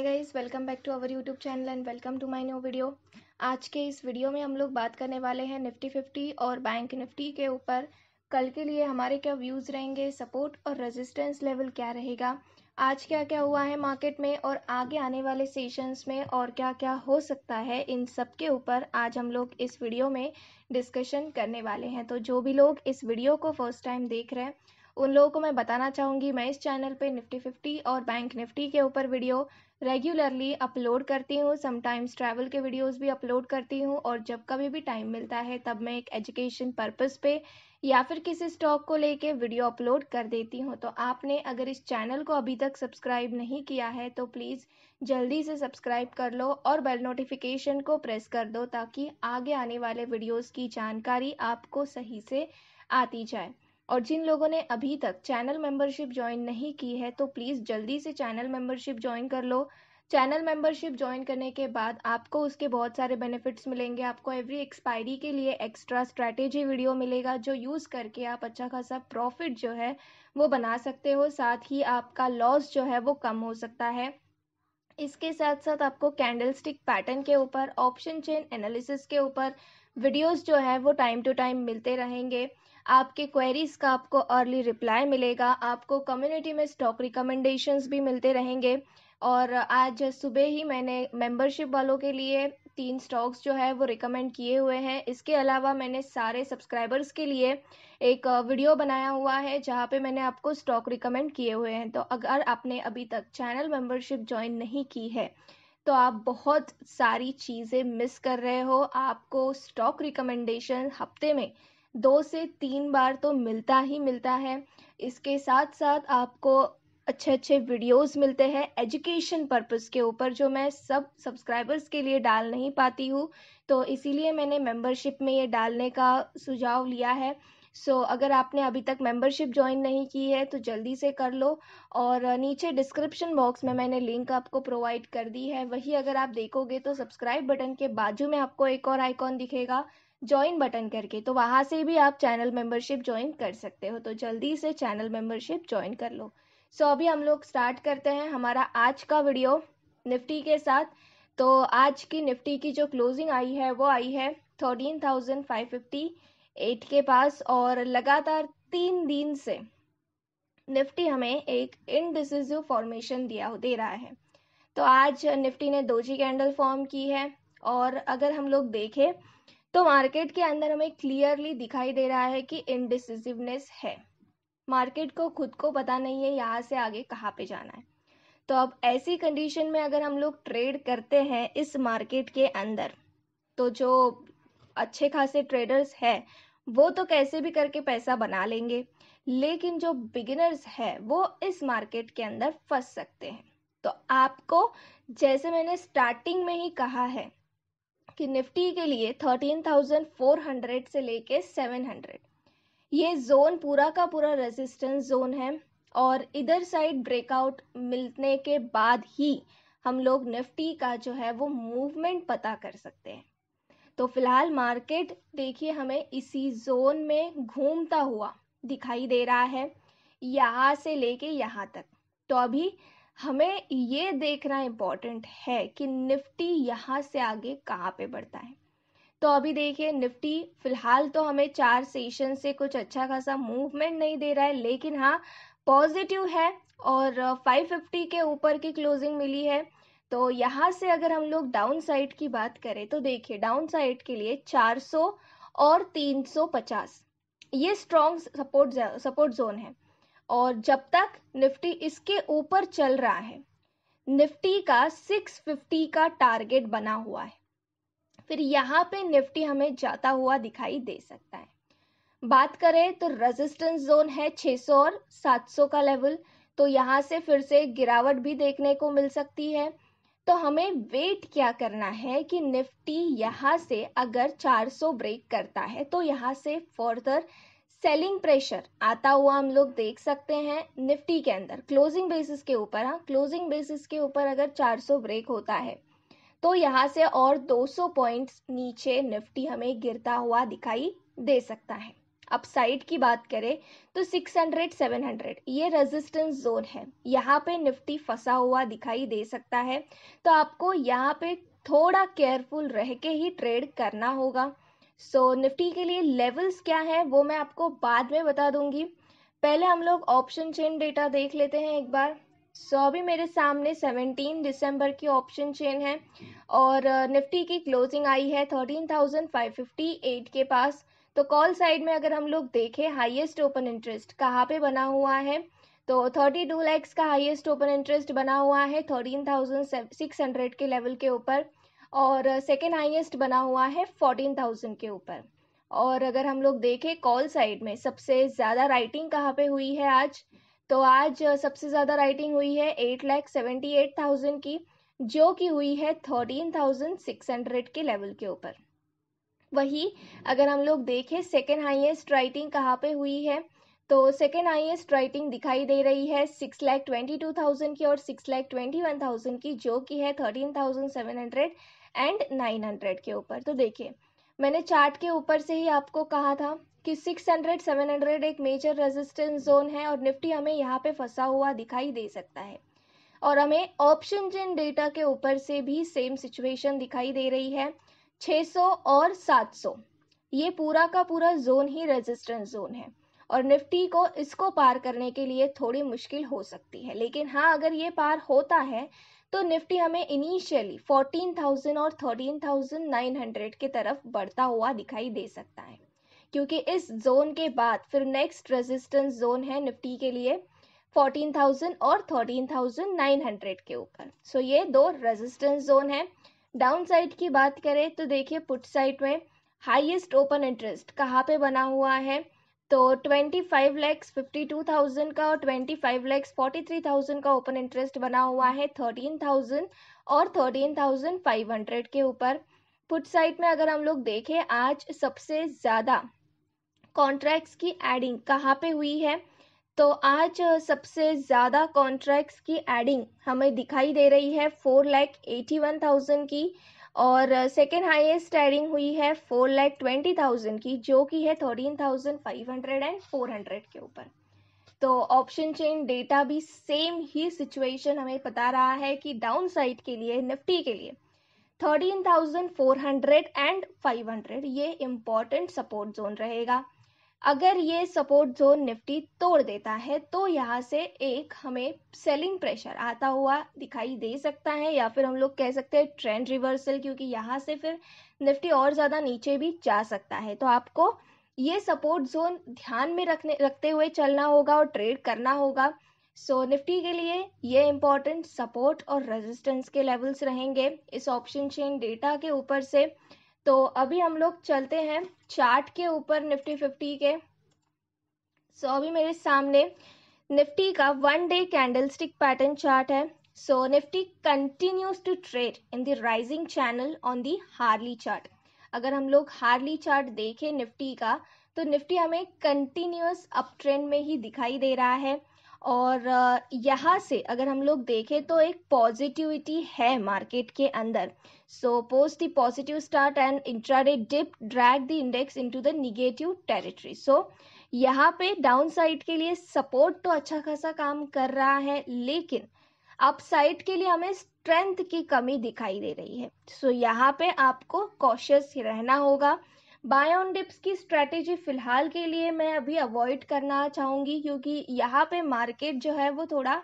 hi guys welcome back to our YouTube channel and welcome to my new video आज के इस video में हम लोग बात करने वाले हैं निफ्टी फिफ्टी और बैंक निफ्टी के ऊपर कल के लिए हमारे क्या व्यूज़ रहेंगे सपोर्ट और रेजिस्टेंस लेवल क्या रहेगा आज क्या क्या हुआ है मार्केट में और आगे आने वाले सेशंस में और क्या क्या हो सकता है इन सब के ऊपर आज हम लोग इस वीडियो में डिस्कशन करने वाले हैं तो जो भी लोग इस वीडियो को फर्स्ट टाइम देख रहे हैं उन लोगों को मैं बताना चाहूँगी मैं इस चैनल पे निफ्टी फिफ्टी और बैंक निफ्टी के ऊपर वीडियो रेगुलरली अपलोड करती हूँ समटाइम्स ट्रैवल के वीडियोस भी अपलोड करती हूँ और जब कभी भी टाइम मिलता है तब मैं एक एजुकेशन पर्पस पे या फिर किसी स्टॉक को लेके वीडियो अपलोड कर देती हूँ तो आपने अगर इस चैनल को अभी तक सब्सक्राइब नहीं किया है तो प्लीज़ जल्दी से सब्सक्राइब कर लो और बेल नोटिफिकेशन को प्रेस कर दो ताकि आगे आने वाले वीडियोज़ की जानकारी आपको सही से आती जाए और जिन लोगों ने अभी तक चैनल मेंबरशिप ज्वाइन नहीं की है तो प्लीज़ जल्दी से चैनल मेंबरशिप ज्वाइन कर लो चैनल मेंबरशिप ज्वाइन करने के बाद आपको उसके बहुत सारे बेनिफिट्स मिलेंगे आपको एवरी एक्सपायरी के लिए एक्स्ट्रा स्ट्रैटेजी वीडियो मिलेगा जो यूज़ करके आप अच्छा खासा प्रॉफिट जो है वो बना सकते हो साथ ही आपका लॉस जो है वो कम हो सकता है इसके साथ साथ आपको कैंडलस्टिक पैटर्न के ऊपर ऑप्शन चेन एनालिसिस के ऊपर वीडियोस जो है वो टाइम टू टाइम मिलते रहेंगे आपके क्वेरीज़ का आपको अर्ली रिप्लाई मिलेगा आपको कम्युनिटी में स्टॉक रिकमेंडेशंस भी मिलते रहेंगे और आज सुबह ही मैंने मेंबरशिप वालों के लिए तीन स्टॉक्स जो है वो रिकमेंड किए हुए हैं इसके अलावा मैंने सारे सब्सक्राइबर्स के लिए एक वीडियो बनाया हुआ है जहाँ पे मैंने आपको स्टॉक रिकमेंड किए हुए हैं तो अगर आपने अभी तक चैनल मेंबरशिप ज्वाइन नहीं की है तो आप बहुत सारी चीज़ें मिस कर रहे हो आपको स्टॉक रिकमेंडेशन हफ्ते में दो से तीन बार तो मिलता ही मिलता है इसके साथ साथ आपको अच्छे अच्छे वीडियोस मिलते हैं एजुकेशन पर्पस के ऊपर जो मैं सब सब्सक्राइबर्स के लिए डाल नहीं पाती हूँ तो इसीलिए मैंने मेंबरशिप में ये डालने का सुझाव लिया है सो so, अगर आपने अभी तक मेंबरशिप ज्वाइन नहीं की है तो जल्दी से कर लो और नीचे डिस्क्रिप्शन बॉक्स में मैंने लिंक आपको प्रोवाइड कर दी है वही अगर आप देखोगे तो सब्सक्राइब बटन के बाजू में आपको एक और आइकॉन दिखेगा ज्वाइन बटन करके तो वहाँ से भी आप चैनल मेंबरशिप ज्वाइन कर सकते हो तो जल्दी से चैनल मेंबरशिप ज्वाइन कर लो सो so, अभी हम लोग स्टार्ट करते हैं हमारा आज का वीडियो निफ्टी के साथ तो आज की निफ्टी की जो क्लोजिंग आई है वो आई है thirteen thousand five fifty eight के पास और लगातार तीन दिन से निफ्टी हमें एक इनडिसिजिव फॉर्मेशन दिया दे रहा है तो आज निफ्टी ने दो जी कैंडल फॉर्म की है और अगर हम लोग देखें तो मार्केट के अंदर हमें क्लियरली दिखाई दे रहा है कि इनडिसिजिवनेस है मार्केट को खुद को पता नहीं है यहाँ से आगे कहाँ पे जाना है तो अब ऐसी कंडीशन में अगर हम लोग ट्रेड करते हैं इस मार्केट के अंदर तो जो अच्छे खासे ट्रेडर्स हैं वो तो कैसे भी करके पैसा बना लेंगे लेकिन जो बिगिनर्स है वो इस मार्केट के अंदर फंस सकते हैं तो आपको जैसे मैंने स्टार्टिंग में ही कहा है कि निफ्टी के लिए थर्टीन थाउजेंड फोर हंड्रेड से लेके सेवन हंड्रेड ये जोन पूरा का पूरा रेजिस्टेंस जोन है और इधर साइड ब्रेकआउट मिलने के बाद ही हम लोग निफ्टी का जो है वो मूवमेंट पता कर सकते हैं तो फिलहाल मार्केट देखिए हमें इसी जोन में घूमता हुआ दिखाई दे रहा है यहाँ से लेके यहाँ तक तो अभी हमें ये देखना इम्पोर्टेंट है कि निफ्टी यहाँ से आगे कहाँ पे बढ़ता है तो अभी देखिए निफ्टी फिलहाल तो हमें चार सेशन से कुछ अच्छा खासा मूवमेंट नहीं दे रहा है लेकिन हाँ पॉजिटिव है और 550 के ऊपर की क्लोजिंग मिली है तो यहाँ से अगर हम लोग डाउन साइड की बात करें तो देखिए डाउन साइड के लिए 400 और 350 ये स्ट्रॉन्ग सपोर्ट सपोर्ट जोन है और जब तक निफ्टी इसके ऊपर चल रहा है निफ्टी का 650 का टारगेट बना हुआ है फिर यहाँ पे निफ्टी हमें जाता हुआ दिखाई दे सकता है बात करें तो रेजिस्टेंस जोन है 600 और 700 का लेवल तो यहाँ से फिर से गिरावट भी देखने को मिल सकती है तो हमें वेट क्या करना है कि निफ्टी यहाँ से अगर 400 ब्रेक करता है तो यहाँ से फर्दर सेलिंग प्रेशर आता हुआ हम लोग देख सकते हैं निफ्टी के अंदर क्लोजिंग बेसिस के ऊपर हाँ क्लोजिंग बेसिस के ऊपर अगर 400 ब्रेक होता है तो यहाँ से और 200 पॉइंट्स नीचे निफ्टी हमें गिरता हुआ दिखाई दे सकता है अपसाइड की बात करें तो 600 700 ये रेजिस्टेंस जोन है यहाँ पे निफ्टी फंसा हुआ दिखाई दे सकता है तो आपको यहाँ पे थोड़ा केयरफुल रह के ही ट्रेड करना होगा सो so, निफ्टी के लिए लेवल्स क्या है वो मैं आपको बाद में बता दूंगी पहले हम लोग ऑप्शन चेन डेटा देख लेते हैं एक बार सो so, अभी मेरे सामने 17 दिसंबर की ऑप्शन चेन है और निफ्टी की क्लोजिंग आई है 13,558 के पास तो कॉल साइड में अगर हम लोग देखें हाईएस्ट ओपन इंटरेस्ट कहाँ पे बना हुआ है तो थर्टी टू लैक्स का हाईएस्ट ओपन इंटरेस्ट बना हुआ है थर्टीन थाउजेंड सिक्स हंड्रेड के लेवल के ऊपर और सेकेंड हाइएस्ट बना हुआ है फोर्टीन थाउजेंड के ऊपर और अगर हम लोग देखें कॉल साइड में सबसे ज़्यादा राइटिंग कहाँ पे हुई है आज तो आज सबसे ज़्यादा राइटिंग हुई है eight lakh seventy eight thousand की जो कि हुई है थर्टीन थाउजेंड सिक्स हंड्रेड के लेवल के ऊपर वही अगर हम लोग देखें सेकेंड हाइएस्ट राइटिंग कहाँ पे हुई है तो सेकेंड हाइएस्ट राइटिंग दिखाई दे रही है six lakh twenty two thousand की और six lakh twenty one thousand की जो कि है thirteen thousand seven hundred and nine hundred के ऊपर तो देखिए मैंने चार्ट के ऊपर से ही आपको कहा था कि सिक्स हंड्रेड सेवन हंड्रेड एक मेजर रेजिस्टेंस जोन है और निफ्टी हमें यहाँ पे फंसा हुआ दिखाई दे सकता है और हमें ऑप्शन जिन डेटा के ऊपर से भी सेम सिचुएशन दिखाई दे रही है 600 और 700 ये पूरा का पूरा जोन ही रेजिस्टेंस जोन है और निफ्टी को इसको पार करने के लिए थोड़ी मुश्किल हो सकती है लेकिन हाँ अगर ये पार होता है तो निफ्टी हमें इनिशियली 14,000 और 13,900 की तरफ बढ़ता हुआ दिखाई दे सकता है क्योंकि इस जोन के बाद फिर नेक्स्ट रेजिस्टेंस जोन है निफ्टी के लिए 14,000 और 13,900 के ऊपर सो so ये दो रेजिस्टेंस जोन है डाउन साइड की बात करें तो देखिए पुट साइड में हाईएस्ट ओपन इंटरेस्ट कहाँ पे बना हुआ है तो twenty five lakhs fifty two thousand का और twenty five lakhs forty three thousand का ओपन इंटरेस्ट बना हुआ है थर्टीन थाउजेंड और थर्टीन थाउजेंड फाइव हंड्रेड के ऊपर पुट साइड में अगर हम लोग देखें आज सबसे ज़्यादा कॉन्ट्रैक्ट्स की एडिंग कहाँ पे हुई है तो आज सबसे ज़्यादा कॉन्ट्रैक्ट्स की एडिंग हमें दिखाई दे रही है four lakh eighty one thousand की और सेकेंड हाईएस्ट एडिंग हुई है फोर लैख ट्वेंटी थाउजेंड की जो कि है thirteen thousand five hundred and four hundred के ऊपर तो ऑप्शन चेन डेटा भी सेम ही सिचुएशन हमें बता रहा है कि डाउन साइड के लिए निफ्टी के लिए thirteen thousand four hundred and five hundred ये इम्पोर्टेंट सपोर्ट जोन रहेगा अगर ये सपोर्ट जोन निफ्टी तोड़ देता है तो यहाँ से एक हमें सेलिंग प्रेशर आता हुआ दिखाई दे सकता है या फिर हम लोग कह सकते हैं ट्रेंड रिवर्सल क्योंकि यहाँ से फिर निफ्टी और ज़्यादा नीचे भी जा सकता है तो आपको ये सपोर्ट जोन ध्यान में रखने रखते हुए चलना होगा और ट्रेड करना होगा सो so, निफ्टी के लिए ये इम्पोर्टेंट सपोर्ट और रेजिस्टेंस के लेवल्स रहेंगे इस ऑप्शन चेन डेटा के ऊपर से तो अभी हम लोग चलते हैं चार्ट के ऊपर निफ्टी फिफ्टी के सो अभी मेरे सामने निफ्टी का one day candlestick pattern chart है so Nifty continues to trade in the rising channel on the hourly chart अगर हम लोग हार्ली चार्ट देखें निफ्टी का तो निफ्टी हमें कंटिन्यूस अप ट्रेंड में ही दिखाई दे रहा है और यहाँ से अगर हम लोग देखें तो एक पॉजिटिविटी है मार्केट के अंदर so post the positive start and intraday dip drag the index into the negative territory so यहाँ पे डाउन साइड के लिए सपोर्ट तो अच्छा खासा काम कर रहा है लेकिन अप साइड के लिए हमें स्ट्रेंथ की कमी दिखाई दे रही है सो so, यहाँ पे आपको कॉशियस रहना होगा ऑन डिप्स की स्ट्रैटेजी फ़िलहाल के लिए मैं अभी अवॉइड करना चाहूँगी क्योंकि यहाँ पे मार्केट जो है वो थोड़ा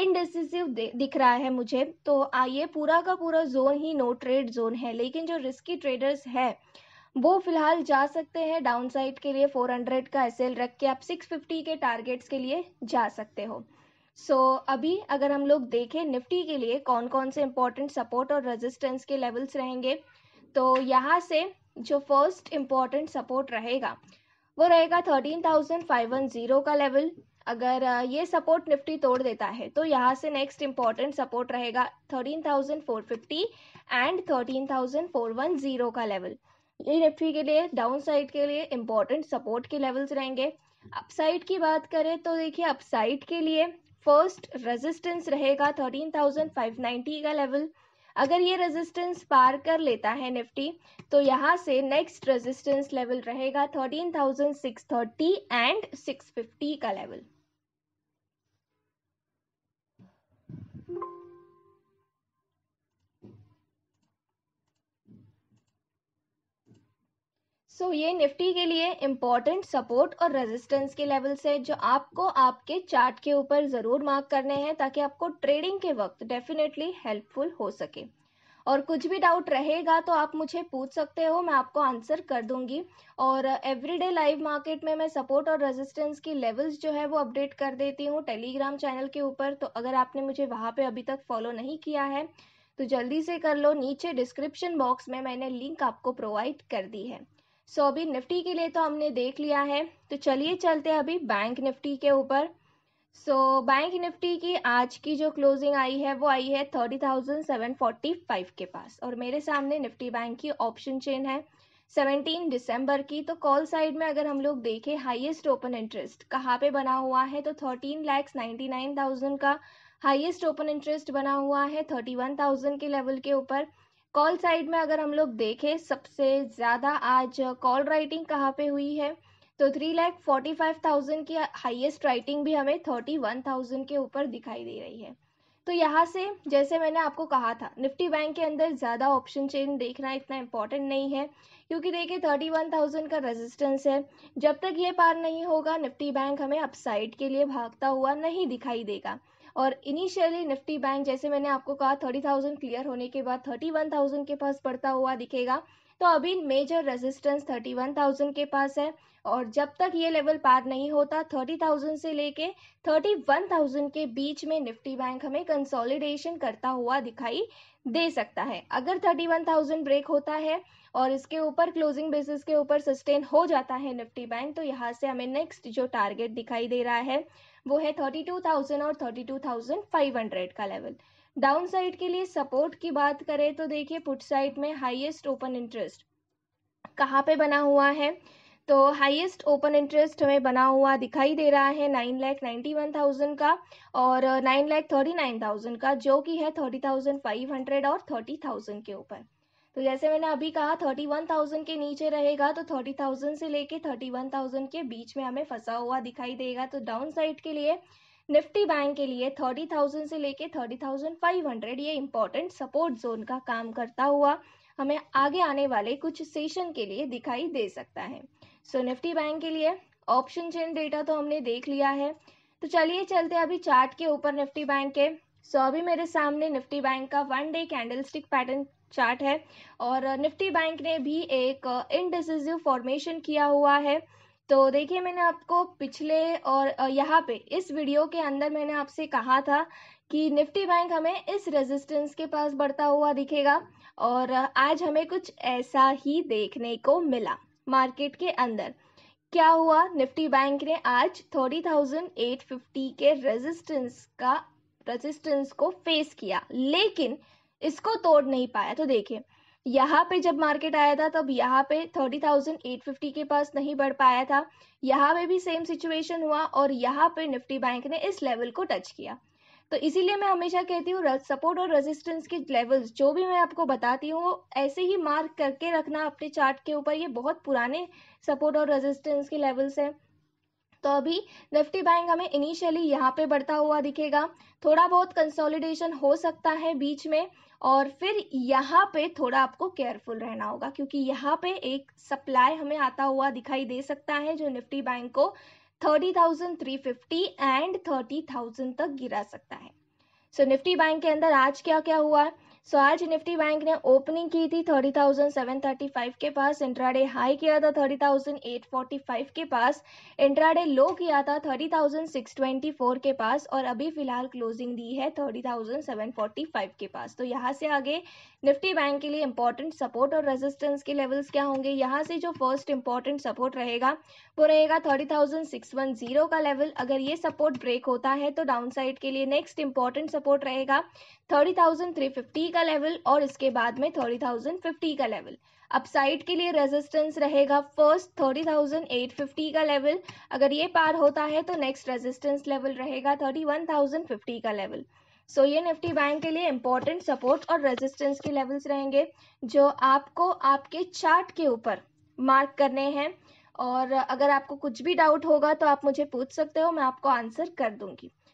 इनडिसिव दिख रहा है मुझे तो ये पूरा का पूरा जोन ही नो ट्रेड जोन है लेकिन जो रिस्की ट्रेडर्स है वो फिलहाल जा सकते हैं डाउन साइड के लिए 400 का एस रख के आप 650 के टारगेट्स के लिए जा सकते हो सो so, अभी अगर हम लोग देखें निफ्टी के लिए कौन कौन से इंपॉर्टेंट सपोर्ट और रेजिस्टेंस के लेवल्स रहेंगे तो यहाँ से जो फर्स्ट इम्पॉर्टेंट सपोर्ट रहेगा वो रहेगा thirteen thousand five one zero का लेवल अगर ये सपोर्ट निफ्टी तोड़ देता है तो यहाँ से नेक्स्ट इम्पॉर्टेंट सपोर्ट रहेगा thirteen thousand four fifty and thirteen thousand four one zero का लेवल ये निफ्टी के लिए डाउन साइड के लिए इम्पॉर्टेंट सपोर्ट के लेवल्स रहेंगे अपसाइड की बात करें तो देखिए अपसाइड के लिए फर्स्ट रेजिस्टेंस रहेगा थर्टीन थाउजेंड फाइव नाइन्टी का लेवल अगर ये रेजिस्टेंस पार कर लेता है निफ्टी तो यहाँ से नेक्स्ट रेजिस्टेंस लेवल रहेगा thirteen thousand six thirty and six fifty का लेवल सो so, ये निफ्टी के लिए इम्पॉर्टेंट सपोर्ट और रेजिस्टेंस के लेवल्स है जो आपको आपके चार्ट के ऊपर ज़रूर मार्क करने हैं ताकि आपको ट्रेडिंग के वक्त डेफिनेटली हेल्पफुल हो सके और कुछ भी डाउट रहेगा तो आप मुझे पूछ सकते हो मैं आपको आंसर कर दूंगी और एवरीडे लाइव मार्केट में मैं सपोर्ट और रेजिस्टेंस की लेवल्स जो है वो अपडेट कर देती हूँ टेलीग्राम चैनल के ऊपर तो अगर आपने मुझे वहाँ पे अभी तक फॉलो नहीं किया है तो जल्दी से कर लो नीचे डिस्क्रिप्शन बॉक्स में मैंने लिंक आपको प्रोवाइड कर दी है सो so, अभी निफ्टी के लिए तो हमने देख लिया है तो चलिए चलते हैं अभी बैंक निफ्टी के ऊपर सो so, बैंक निफ्टी की आज की जो क्लोजिंग आई है वो आई है thirty thousand seven forty five के पास और मेरे सामने निफ्टी बैंक की ऑप्शन चेन है सेवनटीन दिसंबर की तो कॉल साइड में अगर हम लोग देखें हाईएस्ट ओपन इंटरेस्ट कहाँ पे बना हुआ है तो thirteen lakhs ninety nine thousand का हाईएस्ट ओपन इंटरेस्ट बना हुआ है थर्टी वन थाउजेंड के लेवल के ऊपर कॉल साइड में अगर हम लोग देखें सबसे ज़्यादा आज कॉल राइटिंग कहाँ पे हुई है तो three lakh forty five thousand की हाईएस्ट राइटिंग भी हमें थर्टी वन थाउजेंड के ऊपर दिखाई दे रही है तो यहाँ से जैसे मैंने आपको कहा था निफ्टी बैंक के अंदर ज़्यादा ऑप्शन चेन देखना इतना इम्पोर्टेंट नहीं है क्योंकि देखिए थर्टी वन थाउजेंड का रेजिस्टेंस है जब तक ये पार नहीं होगा निफ्टी बैंक हमें अपसाइड के लिए भागता हुआ नहीं दिखाई देगा और इनिशियली निफ्टी बैंक जैसे मैंने आपको कहा थर्टी थाउजेंड क्लियर होने के बाद थर्टी वन थाउजेंड के पास पड़ता हुआ दिखेगा तो अभी major resistance thirty one thousand के पास है और जब तक ये लेवल पार नहीं होता थर्टी थाउजेंड से लेके थर्टी वन थाउजेंड के बीच में निफ्टी बैंक हमें कंसोलिडेशन करता हुआ दिखाई दे सकता है अगर थर्टी वन थाउजेंड ब्रेक होता है और इसके ऊपर क्लोजिंग बेसिस के ऊपर सस्टेन हो जाता है निफ्टी बैंक तो यहाँ से हमें नेक्स्ट जो टारगेट दिखाई दे रहा है वो है थर्टी टू थाउजेंड और thirty two thousand five hundred का लेवल डाउन साइड के लिए सपोर्ट की बात करें तो देखिए पुट साइड में हाईएस्ट ओपन इंटरेस्ट कहाँ पे बना हुआ है तो हाईएस्ट ओपन इंटरेस्ट हमें बना हुआ दिखाई दे रहा है nine lakh ninety one thousand का और nine lakh thirty nine thousand का जो कि है थर्टी थाउजेंड फाइव हंड्रेड और थर्टी थाउजेंड के ऊपर तो जैसे मैंने अभी कहा थर्टी वन थाउजेंड के नीचे रहेगा तो थर्टी थाउजेंड से लेके थर्टी वन थाउजेंड के बीच में हमें फंसा हुआ दिखाई देगा तो डाउन साइड के लिए निफ्टी बैंक के लिए थर्टी थाउजेंड से लेके थर्टी थाउजेंड फाइव हंड्रेड ये इंपॉर्टेंट सपोर्ट जोन का काम करता हुआ हमें आगे आने वाले कुछ सेशन के लिए दिखाई दे सकता है सो निफ्टी बैंक के लिए ऑप्शन चेन डेटा तो हमने देख लिया है तो चलिए चलते अभी चार्ट के ऊपर निफ्टी बैंक के सो so, अभी मेरे सामने निफ्टी बैंक का one day candlestick pattern chart है और निफ्टी बैंक ने भी एक इनडिसिजिव फॉर्मेशन किया हुआ है तो देखिए मैंने आपको पिछले और यहाँ पे इस वीडियो के अंदर मैंने आपसे कहा था कि निफ्टी बैंक हमें इस रेजिस्टेंस के पास बढ़ता हुआ दिखेगा और आज हमें कुछ ऐसा ही देखने को मिला मार्केट के अंदर क्या हुआ निफ्टी बैंक ने आज थर्टी थाउजेंड एट फिफ्टी के रेजिस्टेंस का रेजिस्टेंस को फेस किया लेकिन इसको तोड़ नहीं पाया तो देखिए यहाँ पे जब मार्केट आया था तब यहाँ पे थर्टी थाउजेंड एट फिफ्टी के पास नहीं बढ़ पाया था यहाँ पे भी सेम सिचुएशन हुआ और यहाँ पे निफ्टी बैंक ने इस लेवल को टच किया तो इसीलिए मैं हमेशा कहती हूँ सपोर्ट और रेजिस्टेंस के लेवल्स जो भी मैं आपको बताती हूँ ऐसे ही मार्क करके रखना अपने चार्ट के ऊपर ये बहुत पुराने सपोर्ट और रेजिस्टेंस के लेवल्स हैं तो अभी निफ्टी बैंक हमें इनिशियली यहाँ पे बढ़ता हुआ दिखेगा थोड़ा बहुत कंसोलिडेशन हो सकता है बीच में और फिर यहाँ पे थोड़ा आपको केयरफुल रहना होगा क्योंकि यहाँ पे एक सप्लाई हमें आता हुआ दिखाई दे सकता है जो निफ्टी बैंक को thirty thousand three fifty and thirty thousand तक गिरा सकता है सो निफ्टी बैंक के अंदर आज क्या क्या हुआ है सो आज निफ्टी बैंक ने ओपनिंग की थी 30,735 के पास इंट्राडे हाई किया था 30,845 के पास इंट्राडे लो किया था 30,624 के पास और अभी फिलहाल क्लोजिंग दी है 30,745 के पास तो यहाँ से आगे निफ्टी बैंक के लिए इंपॉर्टेंट सपोर्ट और रेजिस्टेंस के लेवल्स क्या होंगे यहाँ से जो फर्स्ट इंपॉर्टेंट सपोर्ट रहेगा वो रहेगा जीरो का लेवल अगर ये सपोर्ट ब्रेक होता है तो डाउन साइड के लिए नेक्स्ट इंपॉर्टेंट सपोर्ट रहेगा फिफ्टी का लेवल और इसके बाद में थर्टी थाउजेंड फिफ्टी का लेवल अब साइड के लिए रेजिस्टेंस रहेगा first thirty thousand eight fifty का लेवल अगर ये पार होता है तो नेक्स्ट रेजिस्टेंस लेवल रहेगा थर्टी वन थाउजेंड फिफ्टी का लेवल सो so, ये निफ्टी बैंक के लिए इंपॉर्टेंट सपोर्ट और रेजिस्टेंस के लेवल्स रहेंगे जो आपको आपके चार्ट के ऊपर मार्क करने हैं और अगर आपको कुछ भी डाउट होगा तो आप मुझे पूछ सकते हो मैं आपको आंसर कर दूंगी